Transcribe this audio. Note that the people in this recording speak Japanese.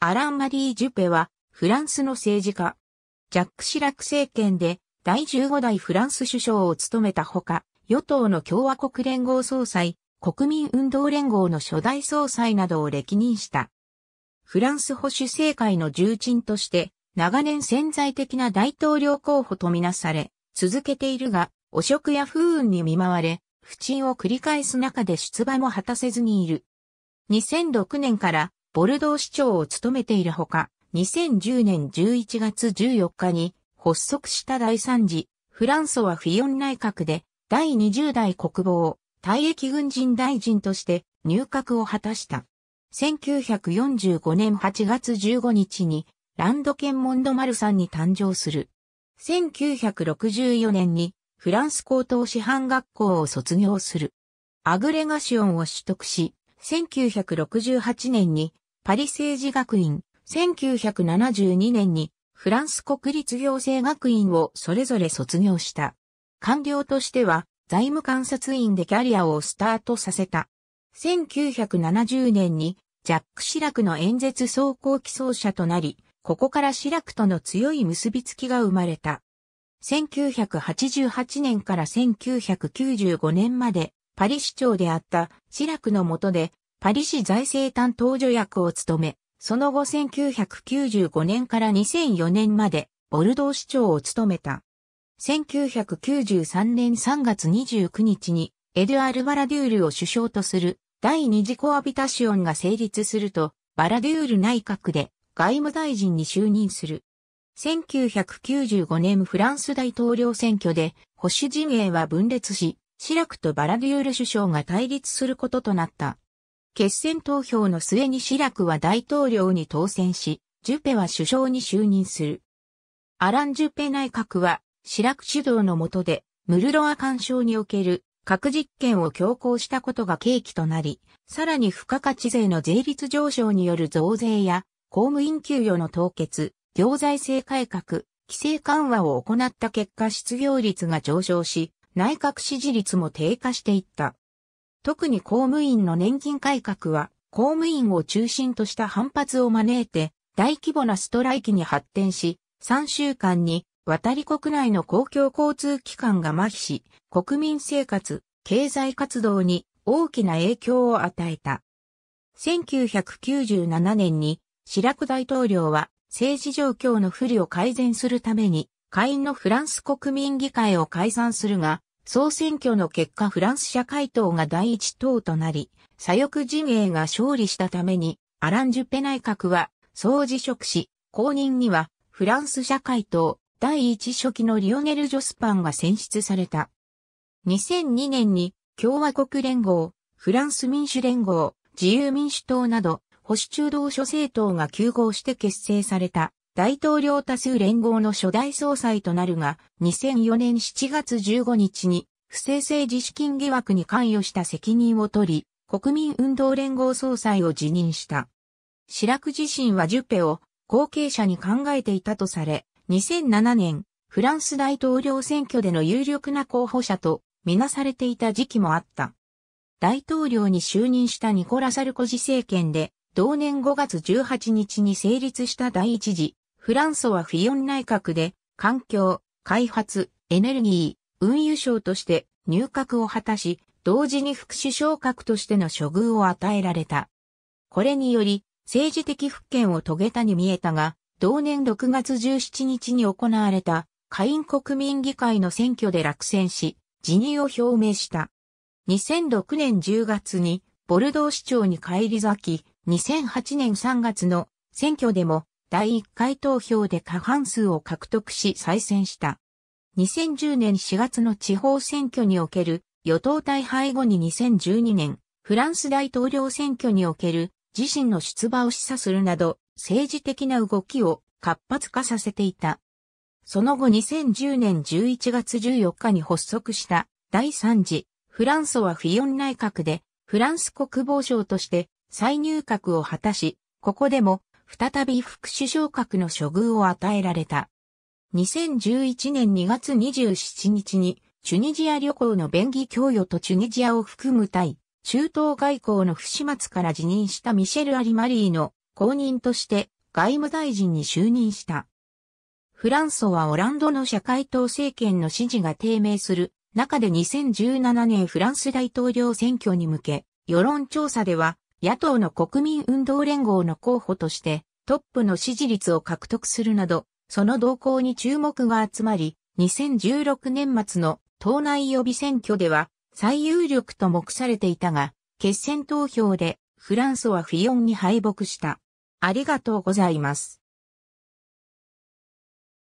アラン・マリー・ジュペは、フランスの政治家。ジャック・シラク政権で、第15代フランス首相を務めたほか、与党の共和国連合総裁、国民運動連合の初代総裁などを歴任した。フランス保守政界の重鎮として、長年潜在的な大統領候補とみなされ、続けているが、汚職や不運に見舞われ、不沈を繰り返す中で出馬も果たせずにいる。2006年からボルドー市長を務めているほか、2010年11月14日に発足した第3次フランソワ・フィヨン内閣で第20代国防退役軍人大臣として入閣を果たした。1945年8月15日にランド県モンドマルさんに誕生する。1964年にフランス高等師範学校を卒業する。アグレガシオンを取得し、1968年にパリ政治学院、1972年にフランス国立行政学院をそれぞれ卒業した。官僚としては財務監察員でキャリアをスタートさせた。1970年にジャック・シラクの演説走行起草者となり、ここからシラクとの強い結びつきが生まれた。1988年から1995年までパリ市長であったシラクの下でパリ市財政担当助役を務め、その後1995年から2004年まで、ボルドー市長を務めた。1993年3月29日に、エドゥアル・バラデュールを首相とする第二次コアビタシオンが成立すると、バラデュール内閣で外務大臣に就任する。1995年フランス大統領選挙で保守陣営は分裂し、シラクとバラデュール首相が対立することとなった。決選投票の末にシラクは大統領に当選し、ジュペは首相に就任する。アラン・ジュペ内閣は、シラク主導の下で、ムルロア干渉における核実験を強行したことが契機となり、さらに付加価値税の税率上昇による増税や、公務員給与の凍結、行財政改革、規制緩和を行った結果失業率が上昇し、内閣支持率も低下していった。特に公務員の年金改革は、公務員を中心とした反発を招いて、大規模なストライキに発展し、3週間に渡り国内の公共交通機関が麻痺し、国民生活、経済活動に大きな影響を与えた。1997年に、白ク大統領は政治状況の不利を改善するために、下院のフランス国民議会を解散するが、総選挙の結果フランス社会党が第一党となり、左翼陣営が勝利したために、アラン・ジュペ内閣は、総辞職し、後任には、フランス社会党、第一書記のリオネル・ジョスパンが選出された。2002年に、共和国連合、フランス民主連合、自由民主党など、保守中道諸政党が休合して結成された。大統領多数連合の初代総裁となるが、2004年7月15日に、不正政治資金疑惑に関与した責任を取り、国民運動連合総裁を辞任した。シラク自身はジュペを後継者に考えていたとされ、2007年、フランス大統領選挙での有力な候補者とみなされていた時期もあった。大統領に就任したニコラ・サルコジ政権で、同年5月18日に成立した第一次フランソはフィヨン内閣で、環境、開発、エネルギー、運輸省として入閣を果たし、同時に副首相格としての処遇を与えられた。これにより、政治的復権を遂げたに見えたが、同年6月17日に行われた下院国民議会の選挙で落選し、辞任を表明した。2006年10月にボルドー市長に返り咲き、2008年3月の選挙でも第1回投票で過半数を獲得し再選した。2010年4月の地方選挙における与党大敗後に2012年、フランス大統領選挙における自身の出馬を示唆するなど、政治的な動きを活発化させていた。その後2010年11月14日に発足した第3次フランソワ・フィヨン内閣でフランス国防省として再入閣を果たし、ここでも再び副首相格の処遇を与えられた。2011年2月27日に、チュニジア旅行の便宜供与とチュニジアを含む対、中東外交の不始末から辞任したミシェル・アリマリーの後任として外務大臣に就任した。フランソはオランドの社会党政権の支持が低迷する中で2017年フランス大統領選挙に向け、世論調査では野党の国民運動連合の候補としてトップの支持率を獲得するなど、その動向に注目が集まり、2016年末の党内予備選挙では最有力と目されていたが、決選投票でフランスはフィヨンに敗北した。ありがとうございます。